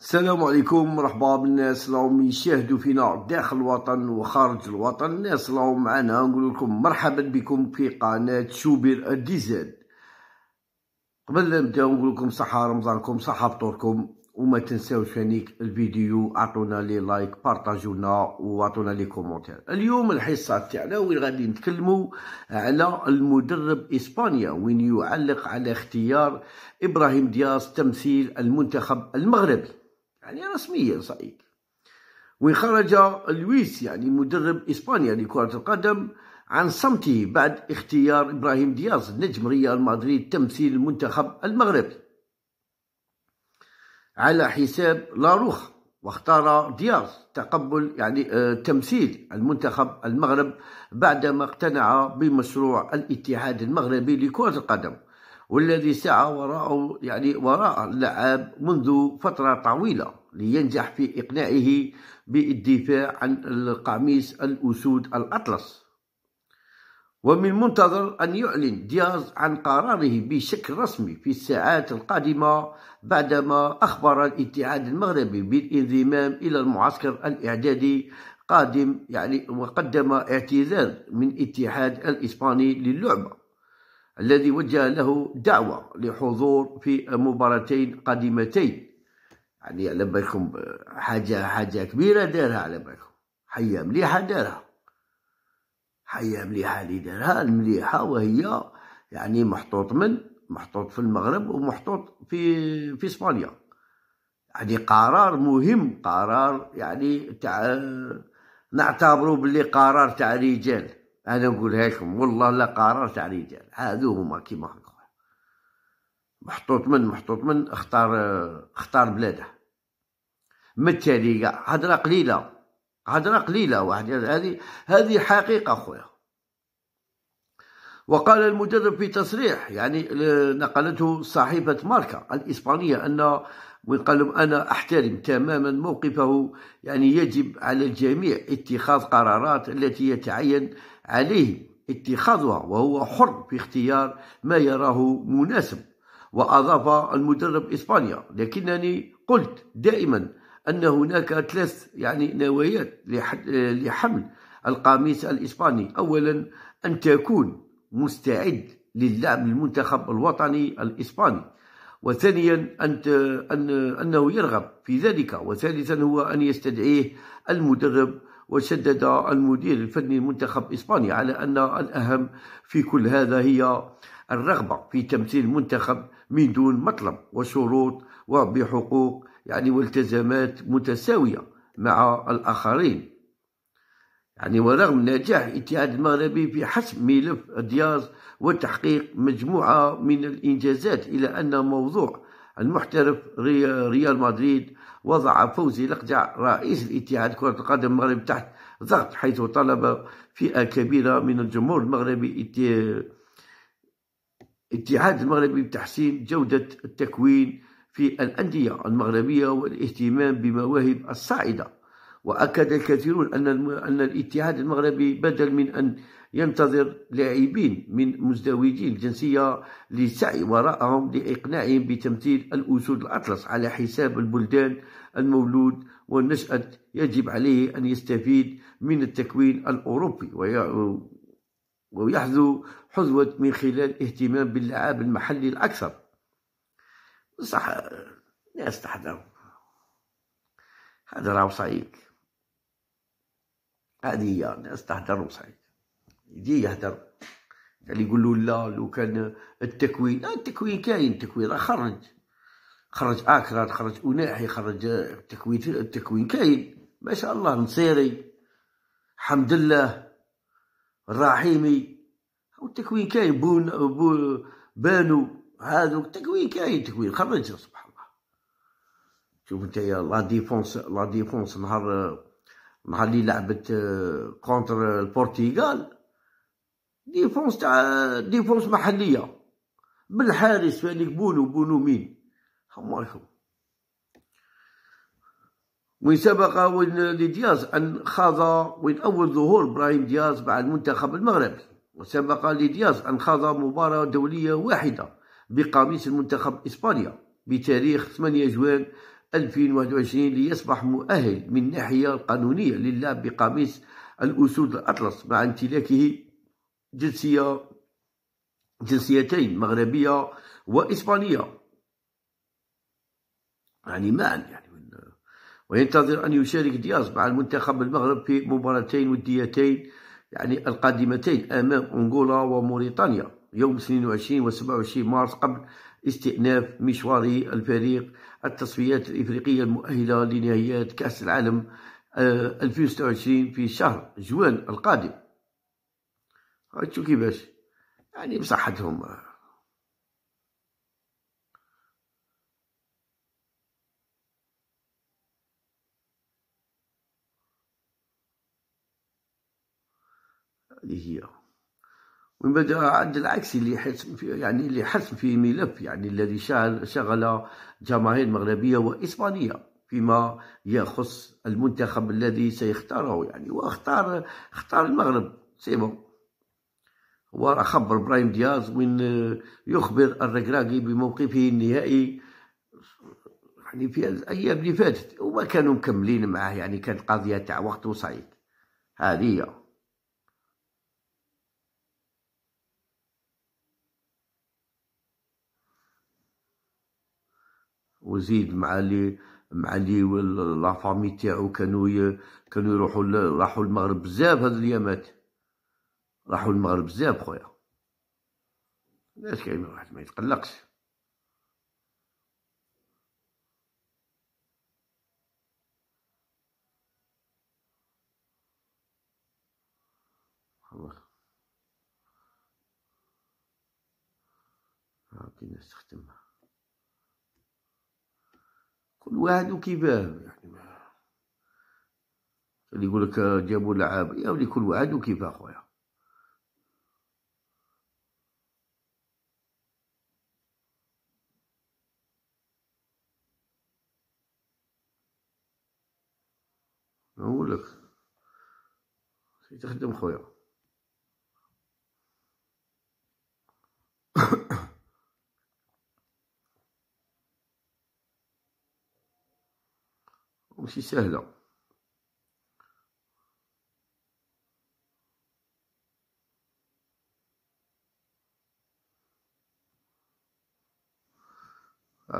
السلام عليكم مرحبا بالناس راهم يشاهدوا فينا داخل الوطن وخارج الوطن الناس راهم معنا نقول لكم مرحبا بكم في قناة شوبير الديزاد قبل ما نبداو نقول لكم صحة رمضانكم صحة فطوركم وما تنساوش فانيك الفيديو اعطونا لي لايك بارطاجونا واعطونا لي كومونتير اليوم الحصة تاعنا وين غادي نتكلموا على المدرب اسبانيا وين يعلق على اختيار ابراهيم دياس تمثيل المنتخب المغربي يعني رسميا صحيح وين خرج لويس يعني مدرب إسبانيا لكرة يعني القدم عن صمته بعد اختيار إبراهيم دياز نجم ريال مدريد تمثيل المنتخب المغربي على حساب لاروخ واختار دياز تقبل يعني آه، تمثيل المنتخب المغرب بعدما اقتنع بمشروع الاتحاد المغربي لكرة القدم والذي سعى وراءه يعني وراء اللعاب منذ فترة طويلة لينجح في إقناعه بالدفاع عن القميص الأسود الأطلس ومن المنتظر أن يعلن دياز عن قراره بشكل رسمي في الساعات القادمة بعدما أخبر الاتحاد المغربي بالانضمام إلى المعسكر الإعدادي قادم يعني وقدم اعتذار من الاتحاد الإسباني للعبة الذي وجه له دعوة لحضور في مباراتين قادمتين يعني على بالكم حاجة حاجة كبيرة دارها على بالكم حية مليحة دارها حية مليحة اللي دارها المليحة وهي يعني محطوط من محطوط في المغرب ومحطوط في في اسبانيا يعني قرار مهم قرار يعني تاع نعتبره باللي قرار تاع رجال انا نقولها لكم والله لا قرار تاع رجال هذو هما كيما هكا محطوط من محطوط من اختار اختار بلاده كاع هضره قليله هضره قليله واحد يعني هذه هذه حقيقه خويا وقال المدرب في تصريح يعني نقلته صحيفة ماركا الإسبانية أن وين قال لهم أنا أحترم تماما موقفه يعني يجب على الجميع اتخاذ قرارات التي يتعين عليه اتخاذها وهو حر في اختيار ما يراه مناسب وأضاف المدرب إسبانيا لكنني قلت دائما أن هناك ثلاث يعني نوايات لحمل القميص الإسباني أولا أن تكون مستعد للعب المنتخب الوطني الإسباني وثانيا أن أن أنه يرغب في ذلك وثالثا هو أن يستدعيه المدرب وشدد المدير الفني المنتخب إسبانيا على أن الأهم في كل هذا هي الرغبة في تمثيل المنتخب من دون مطلب وشروط وبحقوق يعني والتزامات متساوية مع الآخرين يعني ورغم نجاح الاتحاد المغربي في حسم ملف دياز وتحقيق مجموعة من الإنجازات إلى أن موضوع المحترف ريال مدريد وضع فوزي لقجع رئيس الاتحاد كرة القدم المغرب تحت ضغط حيث طلب فئة كبيرة من الجمهور المغربي الاتحاد المغربي بتحسين جودة التكوين في الأندية المغربية والاهتمام بمواهب الصاعدة وأكد الكثيرون أن أن الاتحاد المغربي بدل من أن ينتظر لاعبين من مزدوجي الجنسية للسعي وراءهم لإقناعهم بتمثيل الأسود الأطلس على حساب البلدان المولود والنشأة يجب عليه أن يستفيد من التكوين الأوروبي ويحذو حذوة من خلال اهتمام باللعاب المحلي الأكثر بصح الناس تحذر هذا راهو صعيب هذه هي الناس تحضر صعيب يجي يهدر اللي يعني يقول له لا لو كان التكوين لا التكوين كاين التكوين خرج خرج اكراد خرج اناحي خرج التكوين التكوين كاين ما شاء الله نصيري الحمد لله الرحيمي والتكوين كاين بون بو بانو هذو التكوين كاين تكوين خرج سبحان الله شوف انت لا ديفونس لا ديفونس نهار نهار اللي لعبت كونتر آه، البرتغال ديفونس تاع ديفونس محليه بالحارس فانيك بونو بونو مين هما عليكم وين سبق وين لدياز أن خاض وين أول ظهور إبراهيم دياز مع المنتخب المغربي وسبق لدياز أن خاض مباراة دولية واحدة بقميص المنتخب إسبانيا بتاريخ 8 جوان 2021 ليصبح مؤهل من الناحية القانونية للعب بقميص الأسود الأطلس مع امتلاكه جنسية جنسيتين مغربية وإسبانية يعني معا يعني وينتظر أن يشارك دياز مع المنتخب المغرب في مباراتين وديتين يعني القادمتين أمام أنغولا وموريتانيا يوم 22 و 27 مارس قبل استئناف مشوار الفريق التصفيات الإفريقية المؤهلة لنهائيات كأس العالم 2026 آه، في شهر جوان القادم هادشو كيفاش يعني بصحتهم اللي هي ومن عاد العكس اللي حسم في يعني اللي حسم في ملف يعني الذي شغل جماهير مغربيه واسبانيه فيما يخص المنتخب الذي سيختاره يعني واختار اختار المغرب سيبو خبر برايم دياز وين آه، يخبر الركراكي بموقفه النهائي يعني في الايام اللي فاتت وما كانوا مكملين معاه يعني كانت قضيه تاع وقت وصعيد هذه وزيد مع اللي مع اللي لا فامي تاعو كانوا ي... كانوا يروحوا ل... راحوا المغرب بزاف هاد اليامات راحوا المغرب بزاف خويا الناس كاين واحد ما يتقلقش الله عطينا نستخدمها كل واحد وكيفاه يعني اللي يقول لك جابوا لعاب يا ولي يعني كل واحد وكيفاه خويا نقول لك تخدم خويا ماشي سهله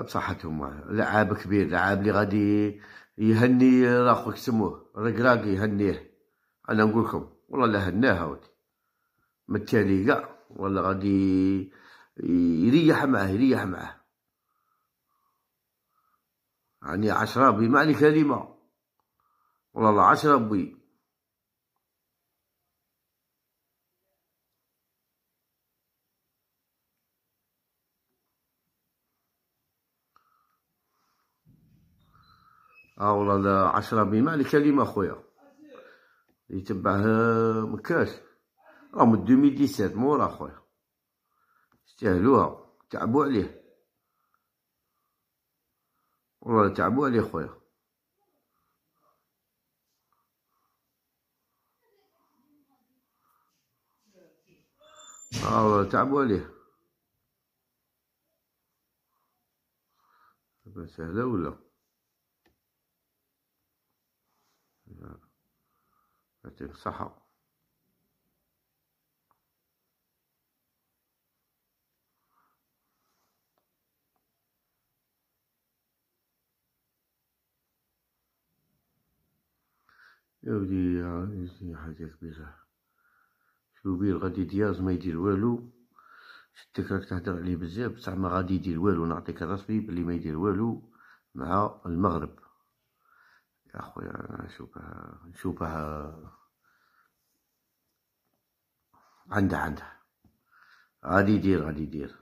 بصحتهم لعاب كبير لعاب اللي غادي يهني راخوك سموه رقراق يهنيه انا نقول لكم والله لا هناه ودي متالي كاع والله غادي يريح معاه يريح معاه يعني عشرة بمعنى كلمة والله عشرة بي اه والله ده عشرة بمعنى كلمة خويا يتبعها آه، مكاش راه من ديسات مورا خويا استاهلوها تعبوا عليه والله تعبوا عليه خويا اه والله تعبوا عليه سهلة ولا يعطيك الصحة يا ودي يا حاجة كبيرة شو بيه غادي دياز ما يدير والو شتك راك تهدر عليه بزاف بصح ما غادي يدير والو نعطيك راسي بلي ما يدير والو مع المغرب يا خويا نشوفها نشوفها عندها عندها غادي يدير غادي يدير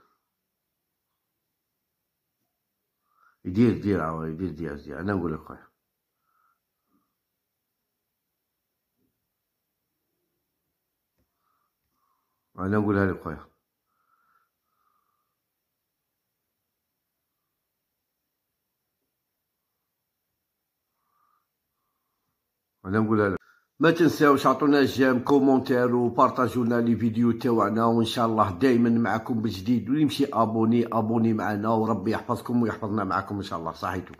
يدير دير يدير دياز دي انا نقول لك خويا أنا لك خويا أنا نقولها لك ما تنساوش عطونا جام كومونتير وبارطاجيو لنا لي فيديو تاعنا وان شاء الله دائما معكم بجديد واللي يمشي ابوني ابوني معنا وربي يحفظكم ويحفظنا معكم ان شاء الله صحيتو